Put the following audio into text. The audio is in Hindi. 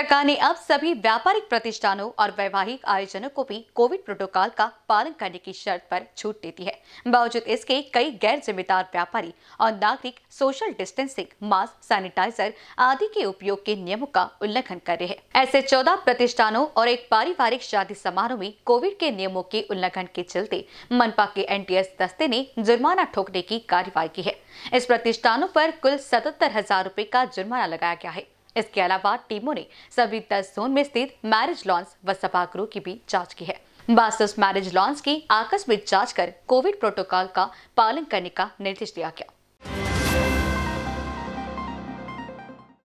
सरकार ने अब सभी व्यापारिक प्रतिष्ठानों और वैवाहिक आयोजनों को भी कोविड प्रोटोकॉल का पालन करने की शर्त पर छूट देती है बावजूद इसके कई गैर जिम्मेदार व्यापारी और नागरिक सोशल डिस्टेंसिंग मास्क सैनिटाइजर आदि के उपयोग के नियमों का उल्लंघन कर रहे हैं ऐसे चौदह प्रतिष्ठानों और एक पारिवारिक शादी समारोह में कोविड के नियमों के उल्लंघन के चलते मनपा के एन दस्ते ने जुर्माना ठोकने की कार्यवाही की है इस प्रतिष्ठानों पर कुल सतहत्तर हजार रूपए का जुर्माना लगाया गया है इसके अलावा टीमों ने सभी दस जोन में स्थित मैरिज लॉन्स व सभागृह की भी जाँच की है वास्तव मैरिज लॉन्स की आकस्मिक जांच कर कोविड प्रोटोकॉल का पालन करने का निर्देश दिया गया